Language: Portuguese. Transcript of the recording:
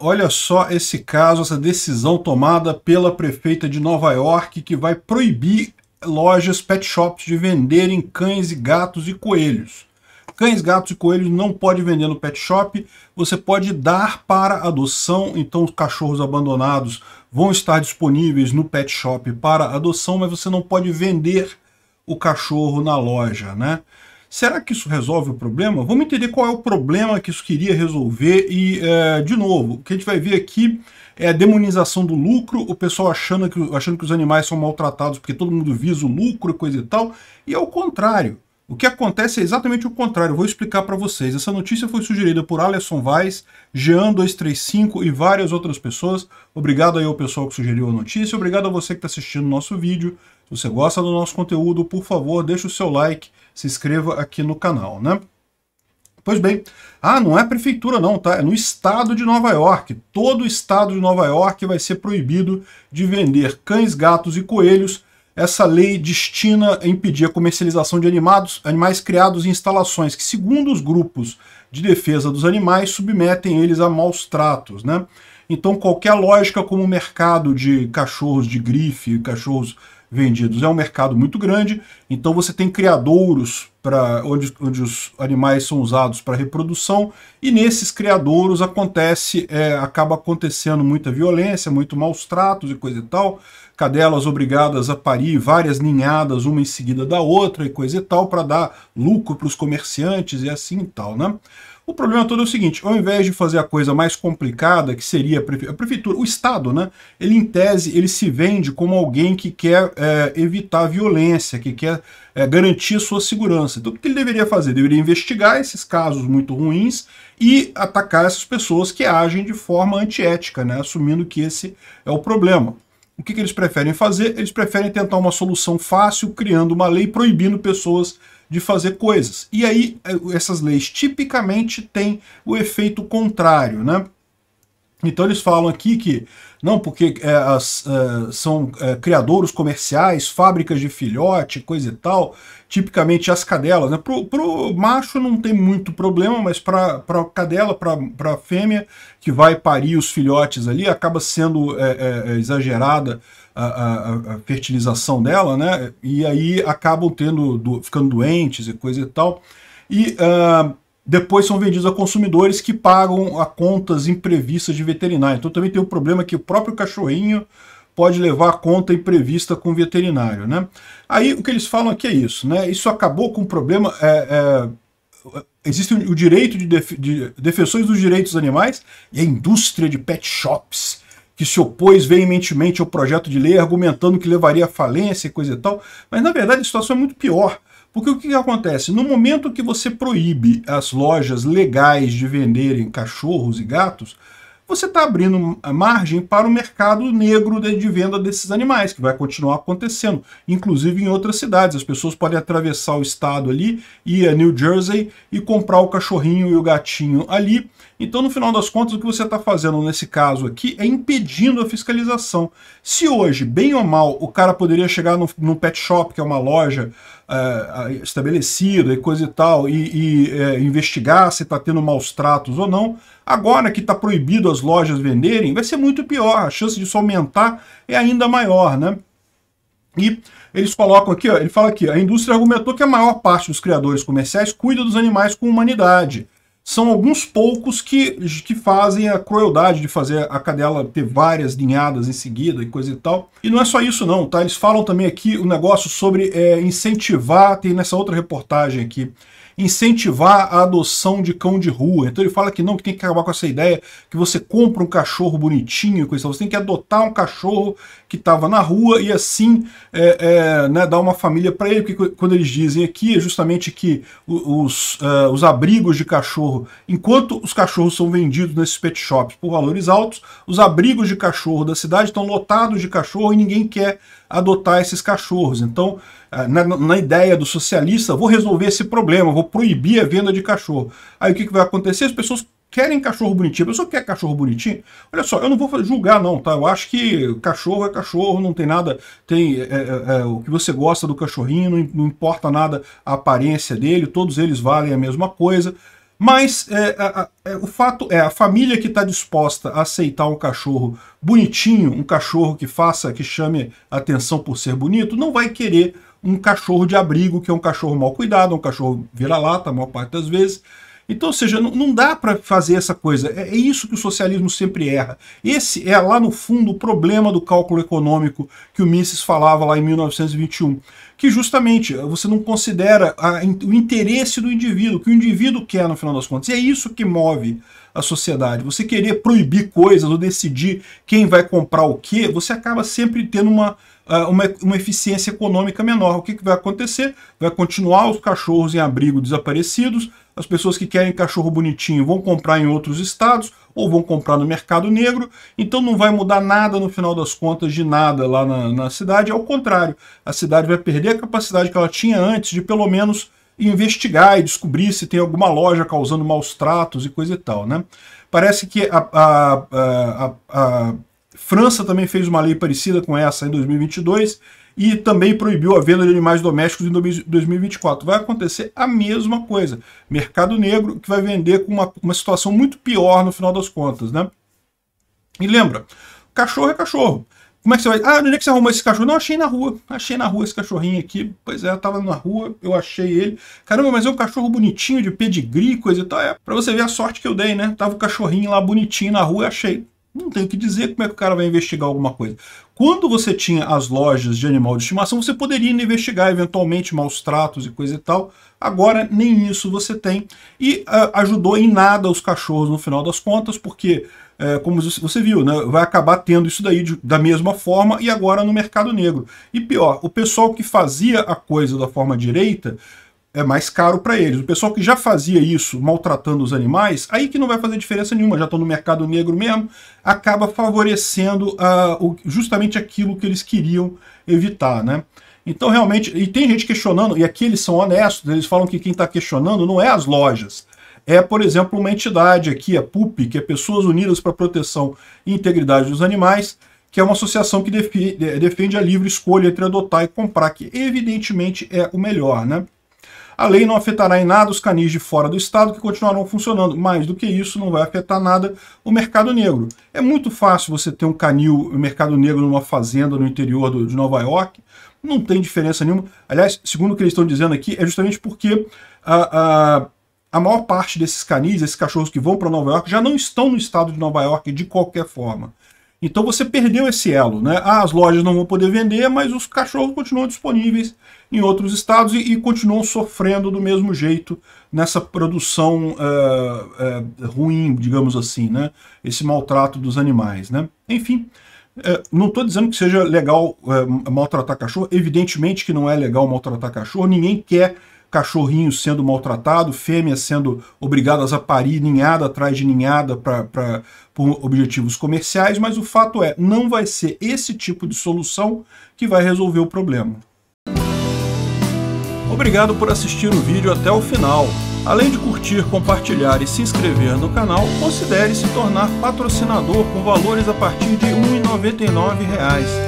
Olha só esse caso, essa decisão tomada pela prefeita de Nova York que vai proibir lojas pet shops de venderem cães e gatos e coelhos. Cães, gatos e coelhos não pode vender no pet shop, você pode dar para adoção, então os cachorros abandonados vão estar disponíveis no pet shop para adoção, mas você não pode vender o cachorro na loja, né? Será que isso resolve o problema? Vamos entender qual é o problema que isso queria resolver e, é, de novo, o que a gente vai ver aqui é a demonização do lucro, o pessoal achando que, achando que os animais são maltratados porque todo mundo visa o lucro e coisa e tal, e ao é contrário. O que acontece é exatamente o contrário, eu vou explicar para vocês. Essa notícia foi sugerida por Alisson Weiss, Jean235 e várias outras pessoas. Obrigado aí ao pessoal que sugeriu a notícia, obrigado a você que está assistindo o nosso vídeo. Se você gosta do nosso conteúdo, por favor, deixa o seu like, se inscreva aqui no canal, né? Pois bem, ah, não é prefeitura não, tá? É no estado de Nova York. Todo o estado de Nova York vai ser proibido de vender cães, gatos e coelhos essa lei destina a impedir a comercialização de animados, animais criados em instalações que, segundo os grupos de defesa dos animais, submetem eles a maus tratos. Né? Então, qualquer lógica como o mercado de cachorros de grife, cachorros vendidos. É um mercado muito grande, então você tem criadouros para onde, onde os animais são usados para reprodução, e nesses criadouros acontece, é, acaba acontecendo muita violência, muito maus tratos e coisa e tal, cadelas obrigadas a parir várias ninhadas, uma em seguida da outra e coisa e tal, para dar lucro para os comerciantes e assim e tal, né? O problema todo é o seguinte, ao invés de fazer a coisa mais complicada, que seria a, prefe a prefeitura, o Estado, né? Ele, em tese, ele se vende como alguém que quer é, evitar violência, que quer é, garantir a sua segurança. Então, o que ele deveria fazer? Deveria investigar esses casos muito ruins e atacar essas pessoas que agem de forma antiética, né? Assumindo que esse é o problema. O que, que eles preferem fazer? Eles preferem tentar uma solução fácil, criando uma lei proibindo pessoas de fazer coisas. E aí eh, essas leis tipicamente têm o efeito contrário, né? Então eles falam aqui que não, porque é, as, é, são é, criadouros comerciais, fábricas de filhote, coisa e tal, tipicamente as cadelas. Né? Pro, pro macho não tem muito problema, mas para a cadela, para a fêmea que vai parir os filhotes ali, acaba sendo é, é, é exagerada a, a, a, fertilização dela, né? E aí acabam tendo, do, ficando doentes e coisa e tal. E uh, depois são vendidos a consumidores que pagam a contas imprevistas de veterinário. Então também tem o problema que o próprio cachorrinho pode levar a conta imprevista com o veterinário. Né? Aí o que eles falam aqui é, é isso. Né? Isso acabou com o problema... É, é, existe o direito de, def de defensores dos direitos dos animais e a indústria de pet shops que se opôs veementemente ao projeto de lei, argumentando que levaria à falência e coisa e tal. Mas, na verdade, a situação é muito pior, porque o que, que acontece? No momento que você proíbe as lojas legais de venderem cachorros e gatos, você está abrindo eh, margem para o mercado negro de venda desses animais, que vai continuar acontecendo, inclusive em outras cidades. As pessoas podem atravessar o estado ali, ir a New Jersey e comprar o cachorrinho e o gatinho ali. Então, no final das contas, o que você está fazendo nesse caso aqui é impedindo a fiscalização. Se hoje, bem ou mal, o cara poderia chegar no, no pet shop, que é uma loja eh, estabelecida e coisa e tal, e, e eh, investigar se está tendo maus tratos ou não, agora que está proibido as outras lojas venderem, vai ser muito pior, a chance disso aumentar é ainda maior, né? E eles colocam aqui, ó, ele fala aqui, a indústria argumentou que a maior parte dos criadores comerciais cuida dos animais com humanidade. São alguns poucos que, que fazem a crueldade de fazer a cadela ter várias linhadas em seguida e coisa e tal. E não é só isso não, tá? Eles falam também aqui o um negócio sobre é, incentivar, tem nessa outra reportagem aqui, incentivar a adoção de cão de rua. Então ele fala que não, que tem que acabar com essa ideia que você compra um cachorro bonitinho, e coisa, você tem que adotar um cachorro que estava na rua e assim é, é, né, dar uma família para ele, porque quando eles dizem aqui é justamente que os, uh, os abrigos de cachorro, enquanto os cachorros são vendidos nesses pet shops por valores altos, os abrigos de cachorro da cidade estão lotados de cachorro e ninguém quer adotar esses cachorros. Então ah, na, na, ideia do socialista, vou resolver esse problema, vou proibir a venda de cachorro. Aí o que, que vai acontecer? As pessoas querem cachorro bonitinho. A pessoa quer cachorro bonitinho. Olha só, eu não vou julgar, não, tá? Eu acho que cachorro é cachorro, não tem nada. Tem é, é, é o que você gosta do cachorrinho, não, não, importa nada a aparência dele, todos eles valem a mesma coisa. Mas é, a, a, é, o fato é, a família que está disposta a aceitar um cachorro bonitinho, um cachorro que faça, que chame atenção por ser bonito, não vai querer um cachorro de abrigo, que é um cachorro mal cuidado, um cachorro vira-lata, a maior parte das vezes. Então, ou seja, não, não dá para fazer essa coisa. É, é, isso que o socialismo sempre erra. Esse é, lá no fundo, o problema do cálculo econômico que o Mises falava lá em 1921. Que justamente eh, você não considera a, o interesse do indivíduo, o que o indivíduo quer no final das contas. E é isso que move a sociedade. Você querer proibir coisas ou decidir quem vai comprar o quê, você acaba sempre tendo uma ah, uma, uma eficiência econômica menor. O que, que vai acontecer? Vai continuar os cachorros em abrigo desaparecidos, as pessoas que querem cachorro bonitinho vão comprar em outros estados ou vão comprar no mercado negro, então não vai mudar nada no final das contas de nada lá na, na cidade, ao contrário, a cidade vai perder a capacidade que ela tinha antes de pelo menos investigar e descobrir se tem alguma loja causando maus tratos e coisa e tal, né? Parece que a, a, a, a França também fez uma lei parecida com essa em 2022 e também proibiu a venda de animais domésticos em 2024. Vai acontecer a mesma coisa. Mercado negro que vai vender com uma, uma situação muito pior no final das contas, né? E lembra, cachorro é cachorro. Como é que você vai... Ah, onde é que você arrumou esse cachorro? Não, achei na rua. Achei na rua esse cachorrinho aqui. Pois é, tava na rua, eu achei ele. Caramba, mas é um cachorro bonitinho, de pedigree, coisa e tal. É, pra você ver a sorte que eu dei, né? Tava o cachorrinho lá bonitinho na rua, achei. Não tenho que dizer como é que o cara vai investigar alguma coisa. Quando você tinha as lojas de animal de estimação, você poderia investigar eventualmente maus tratos e coisa e tal. Agora, nem isso você tem. E uh, ajudou em nada os cachorros no final das contas, porque, uh, como você viu, né, vai acabar tendo isso daí de, da mesma forma e agora no mercado negro. E pior, o pessoal que fazia a coisa da forma direita é mais caro para eles. O pessoal que já fazia isso maltratando os animais, aí que não vai fazer diferença nenhuma, já estão no mercado negro mesmo, acaba favorecendo uh, justamente aquilo que eles queriam evitar, né? Então, realmente, e tem gente questionando, e aqui eles são honestos, eles falam que quem está questionando não é as lojas, é, por exemplo, uma entidade aqui, a PUP, que é Pessoas Unidas para a Proteção e Integridade dos Animais, que é uma associação que defende a livre escolha entre adotar e comprar, que evidentemente é o melhor, né? A lei não afetará em nada os canis de fora do Estado que continuarão funcionando. Mais do que isso, não vai afetar nada o mercado negro. É muito fácil você ter um canil, um mercado negro numa fazenda no interior do, de Nova York. Não tem diferença nenhuma. Aliás, segundo o que eles estão dizendo aqui, é justamente porque a, ah, a, ah, a maior parte desses canis, esses cachorros que vão para Nova York, já não estão no estado de Nova York de qualquer forma. Então você perdeu esse elo, né? Ah, as lojas não vão poder vender, mas os cachorros continuam disponíveis em outros estados e, e continuam sofrendo do mesmo jeito nessa produção uh, uh, ruim, digamos assim, né? Esse maltrato dos animais, né? Enfim, uh, não estou dizendo que seja legal maltratar cachorro, evidentemente que não é legal maltratar cachorro, ninguém quer cachorrinhos sendo maltratados, fêmeas sendo obrigadas a parir ninhada atrás de ninhada para por objetivos comerciais, mas o fato é, não vai ser esse tipo de solução que vai resolver o problema. Obrigado por assistir o vídeo até o final. Além de curtir, compartilhar e se inscrever no canal, considere se tornar patrocinador com valores a partir de R$ 1,99